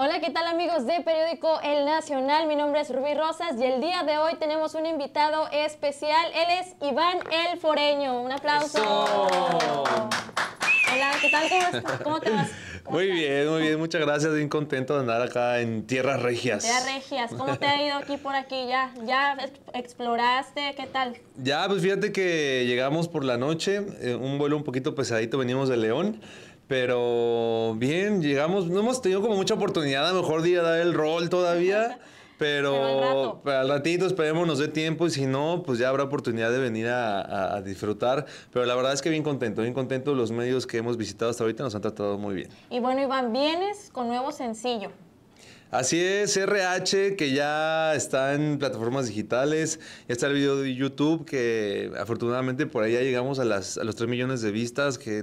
Hola, ¿qué tal amigos de Periódico El Nacional? Mi nombre es Rubí Rosas y el día de hoy tenemos un invitado especial. Él es Iván El Foreño. Un aplauso. Hola, ¿qué tal? ¿Cómo, estás? te vas? muy bien, muy bien, muchas gracias, bien contento de andar acá en Tierras Regias. Tierras Regias, ¿cómo te ha ido aquí por aquí? ¿Ya, ya exploraste? ¿Qué tal? Ya, pues fíjate que llegamos por la noche, eh, un vuelo un poquito pesadito, venimos de León. Pero bien, llegamos, no hemos tenido como mucha oportunidad a lo mejor de ir dar el rol todavía. Pero, al, ratito esperemos nos dé tiempo y si no, pues ya habrá oportunidad de venir a, disfrutar. Pero la verdad es que bien contento, bien contento. Los medios que hemos visitado hasta ahorita nos han tratado muy bien. Y bueno, Iván, vienes con nuevo sencillo. Así es, RH, que ya está en plataformas digitales, ya está el video de YouTube, que afortunadamente por ahí ya llegamos a, los 3 millones de vistas, que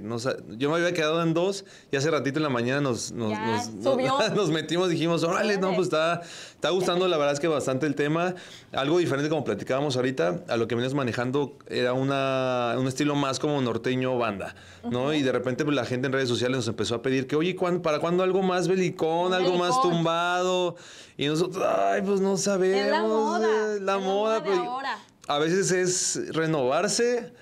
yo me había quedado en dos y hace ratito en la mañana nos, nos, nos, metimos, dijimos, órale, no, pues está, gustando la verdad es que bastante el tema, algo diferente como platicábamos ahorita, a lo que venías manejando era un estilo más como norteño banda, ¿no? Y de repente pues, la gente en redes sociales nos empezó a pedir que, oye, ¿para cuándo algo más belicón, algo más tumbado? Y nosotros, ay, pues no sabemos. Es la moda. Es la, moda, pues, A veces es renovarse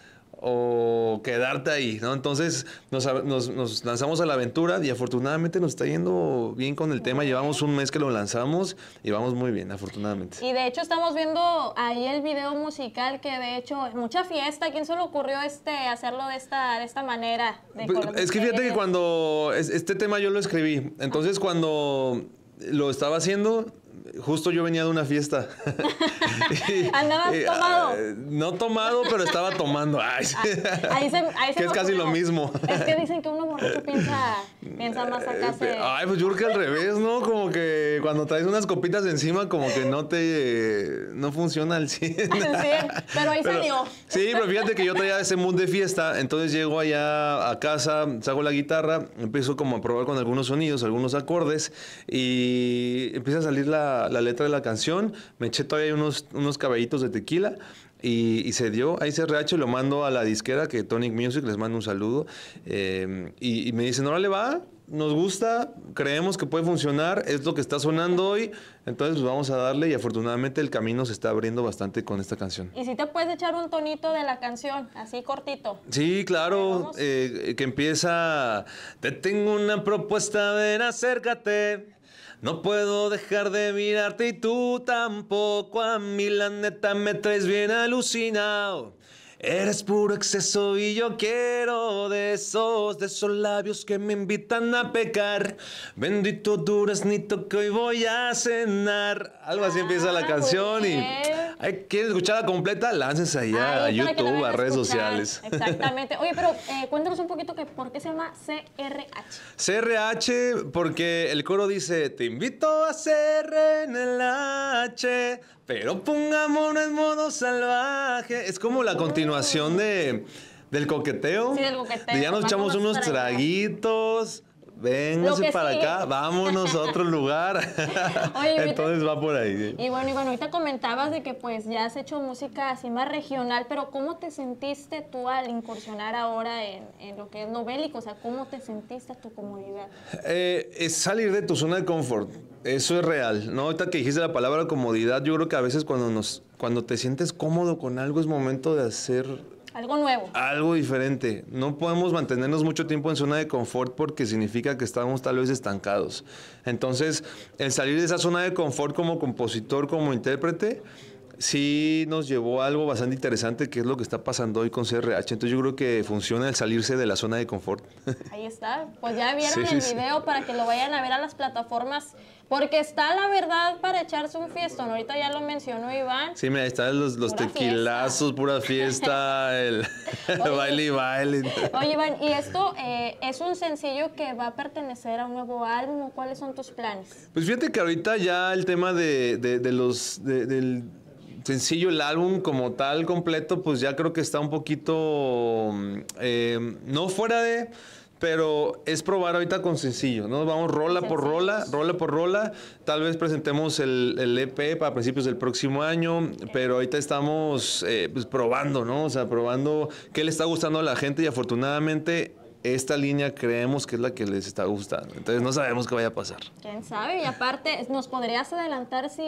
o quedarte ahí, ¿no? Entonces nos, nos, lanzamos a la aventura y afortunadamente nos está yendo bien con el tema. Llevamos un mes que lo lanzamos y vamos muy bien, afortunadamente. Y de hecho estamos viendo ahí el video musical que de hecho mucha fiesta. ¿Quién se le ocurrió este hacerlo de esta, de esta manera? Pues, es que fíjate que cuando este tema yo lo escribí, entonces cuando lo estaba haciendo justo yo venía de una fiesta. Eh, tomado. Ah, no tomado, pero estaba tomando. Ah, es casi lo mismo. Es que dicen que uno borracho piensa, piensa más acá. Eh, ay, pues yo creo que al revés, ¿no? Como que cuando traes unas copitas encima, como que no te. no funciona al 100. Sí, pero ahí salió. Sí, pero fíjate que yo traía ese mood de fiesta, entonces llego allá a casa, saco la guitarra, empiezo como a probar con algunos sonidos, algunos acordes y empieza a salir la la, letra de la canción, me eché todavía unos, unos cabellitos de tequila y, se dio ahí a y lo mando a la disquera, que Tonic Music, les mando un saludo, eh, y, me dicen, no le va, nos gusta, creemos que puede funcionar, es lo que está sonando hoy, entonces pues, vamos a darle y afortunadamente el camino se está abriendo bastante con esta canción. ¿Y si te puedes echar un tonito de la canción, así cortito? Sí, claro, eh, que empieza, te tengo una propuesta, ven, acércate. No puedo dejar de mirarte y tú tampoco. A mí la neta me traes bien alucinado. Eres puro exceso y yo quiero de esos, de esos labios que me invitan a pecar. Bendito duraznito que hoy voy a cenar. Algo así empieza la ah, canción y... ¿Quieres escucharla completa, láncense allá a YouTube, a redes sociales. Exactamente. Oye, pero eh, cuéntanos un poquito que por qué se llama CRH. CRH porque el coro dice, te invito a CR en el H, pero pongámonos en modo salvaje. Es como la continuación mm. de... Del coqueteo. Sí, del coqueteo. ya nos echamos unos traguitos. Véngase para acá, vámonos a otro lugar. Entonces va por ahí. Y bueno, ahorita comentabas de que pues ya has hecho música así más regional, pero ¿cómo te sentiste tú al incursionar ahora en, lo que es novélico? O sea, ¿cómo te sentiste a tu comodidad? Eh, es salir de tu zona de confort. Eso es real, ¿no? Ahorita que dijiste la palabra comodidad, yo creo que a veces cuando, nos, cuando te sientes cómodo con algo es momento de hacer algo nuevo. Algo diferente. No podemos mantenernos mucho tiempo en zona de confort porque significa que estamos tal vez estancados. Entonces, el salir de esa zona de confort como compositor, como intérprete, sí nos llevó algo bastante interesante, que es lo que está pasando hoy con CRH. Entonces yo creo que funciona el salirse de la zona de confort. Ahí está. Pues ya vieron el video para que lo vayan a ver a las plataformas. Porque está la verdad para echarse un fiestón. Ahorita ya lo mencionó Iván. Sí, mira, están los, tequilazos, pura fiesta, el, baile y baile. Oye, Iván, ¿y esto eh, es un sencillo que va a pertenecer a un nuevo álbum? ¿Cuáles son tus planes? Pues fíjate que ahorita ya el tema de, los... del, sencillo, el álbum como tal completo, pues ya creo que está un poquito, mm, eh, no fuera de, pero es probar ahorita con sencillo, ¿no? Vamos rola por rola, rola por rola, tal vez presentemos el, EP e para principios del próximo año, pero ahorita estamos eh, pues probando, ¿no? O sea, probando qué le está gustando a la gente y afortunadamente esta línea creemos que es la que les está gustando. Entonces no sabemos qué vaya a pasar. ¿Quién sabe? Y aparte, ¿nos podrías adelantar si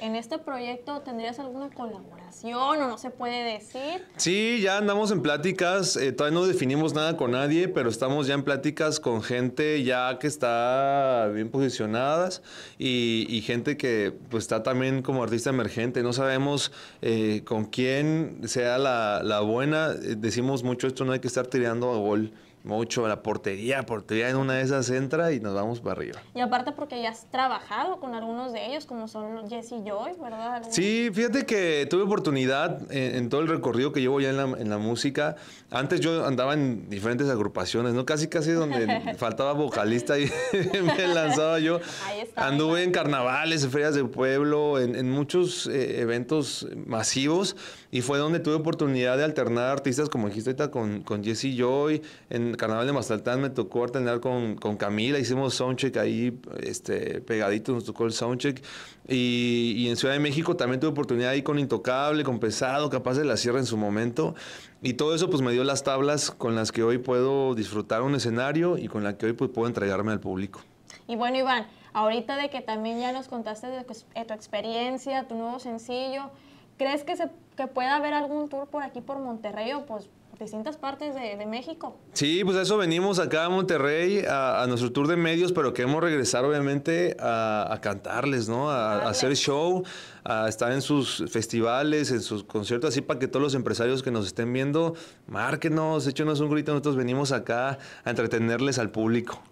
en este proyecto tendrías alguna colaboración o no se puede decir? Sí, ya andamos en pláticas. Eh, todavía no definimos nada con nadie, pero estamos ya en pláticas con gente ya que está bien posicionadas y, gente que pues, está también como artista emergente. No sabemos eh, con quién sea la buena. Eh, decimos mucho esto, no hay que estar tirando a gol mucho la portería, portería en una de esas entra y nos vamos para arriba. Y aparte porque ya has trabajado con algunos de ellos, como son Jesse Joy, ¿verdad? Sí, fíjate que tuve oportunidad en, todo el recorrido que llevo ya en la, música. Antes yo andaba en diferentes agrupaciones, ¿no? Casi, casi donde faltaba vocalista y me lanzaba yo. Ahí está, Anduve en carnavales, en ferias de pueblo, en, muchos eh, eventos masivos y fue donde tuve oportunidad de alternar artistas, como dijiste ahorita, con, con Jesse Joy, en Carnaval de Mazatlán me tocó alternar con, con Camila, hicimos soundcheck ahí, este, pegadito, nos tocó el soundcheck. Y, en Ciudad de México también tuve oportunidad ahí con Intocable, con Pesado, capaz de la Sierra en su momento. Y todo eso pues me dio las tablas con las que hoy puedo disfrutar un escenario y con la que hoy pues, puedo entregarme al público. Y bueno, Iván, ahorita de que también ya nos contaste de eh, tu experiencia, tu nuevo sencillo, ¿crees que, se, que pueda haber algún tour por aquí, por Monterrey o pues distintas partes de, México. Sí, pues eso venimos acá a Monterrey a, nuestro tour de medios, pero queremos regresar obviamente a, cantarles, ¿no? A, hacer show, a estar en sus festivales, en sus conciertos, así para que todos los empresarios que nos estén viendo, márquenos, échenos un grito, nosotros venimos acá a entretenerles al público.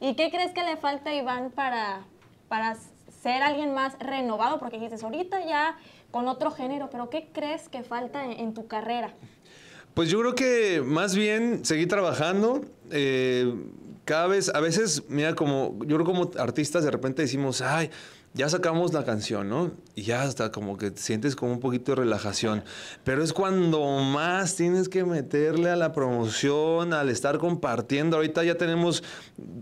¿Y qué crees que le falta Iván para, para ser alguien más renovado? Porque dices, ahorita ya con otro género, pero ¿qué crees que falta en tu carrera? Pues yo creo que más bien seguir trabajando. Eh, cada vez, a veces, mira, como yo creo como artistas de repente decimos, ay, ya sacamos la canción, ¿no? Y ya hasta como que te sientes como un poquito de relajación. Pero es cuando más tienes que meterle a la promoción, al estar compartiendo. Ahorita ya tenemos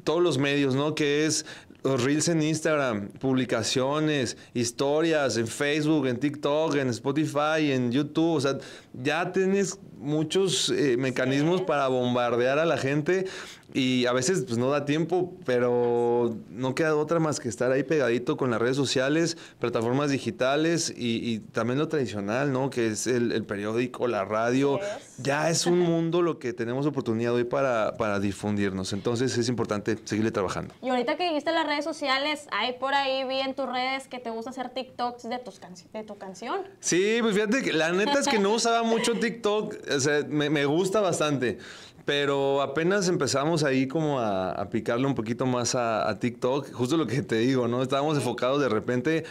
todos los medios, ¿no? Que es reels en Instagram, publicaciones, historias en Facebook, en TikTok, en Spotify, en YouTube. O sea, ya tienes muchos eh, mecanismos para bombardear a la gente y a veces pues no da tiempo, pero no queda otra más que estar ahí pegadito con las redes sociales, plataformas digitales y, también lo tradicional, ¿no? Que es el, periódico, la radio. Ya es un mundo lo que tenemos oportunidad hoy para, para difundirnos. Entonces es importante seguirle trabajando. Y ahorita que viste la sociales. Hay por ahí, vi en tus redes que te gusta hacer TikToks de, tus de tu canción. Sí, pues fíjate, que la neta es que no usaba mucho TikTok. O sea, me, me gusta bastante. Pero apenas empezamos ahí como a, picarle un poquito más a, TikTok, justo lo que te digo, ¿no? Estábamos enfocados de repente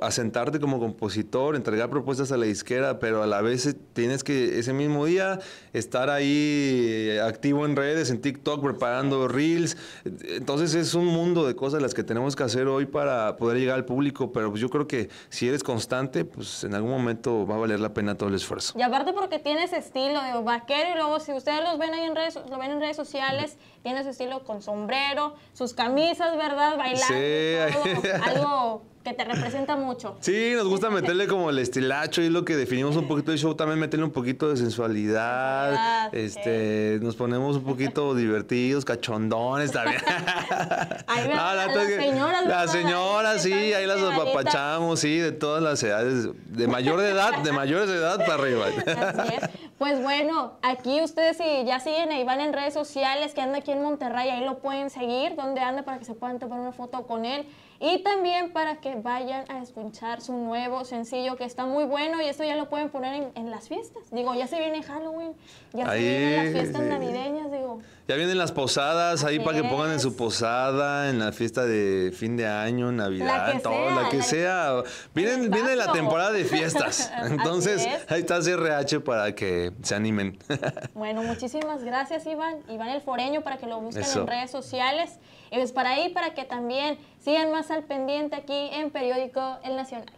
a, sentarte como compositor, entregar propuestas a la disquera, pero a la vez tienes que ese mismo día estar ahí eh, activo en redes, en TikTok, preparando reels. Entonces es un mundo de cosas las que tenemos que hacer hoy para poder llegar al público, pero pues yo creo que si eres constante, pues en algún momento va a valer la pena todo el esfuerzo. Y aparte porque tienes estilo, de vaquero, y luego si ustedes los ven ahí en redes, lo ven en redes sociales, tiene su estilo con sombrero, sus camisas, ¿verdad? bailar, algo que te representa mucho. Sí, nos gusta meterle como el estilacho y lo que definimos un poquito de show, también meterle un poquito de sensualidad, este, nos ponemos un poquito divertidos, cachondones también. Ahí la, las señoras. señora sí, ahí las apapachamos, sí, de todas las edades, de mayor de edad, de mayores de edad para arriba. Así es. Pues bueno, aquí ustedes si ya siguen ahí, van en redes sociales que anda aquí en Monterrey, ahí lo pueden seguir, donde anda para que se puedan tomar una foto con él y también para que vayan a escuchar su nuevo sencillo que está muy bueno y esto ya lo pueden poner en, las fiestas. Digo, ya se viene Halloween, ya se vienen las fiestas navideñas, digo. Ya vienen las posadas ahí para que pongan en su posada, en la fiesta de fin de año, Navidad, todo, la que sea. viene la temporada de fiestas. Entonces, ahí está CRH para que se animen. bueno, muchísimas gracias, Iván. Iván el Foreño para que lo busquen en redes sociales. Y pues para ahí, para que también Sigan más al pendiente aquí en Periódico El Nacional.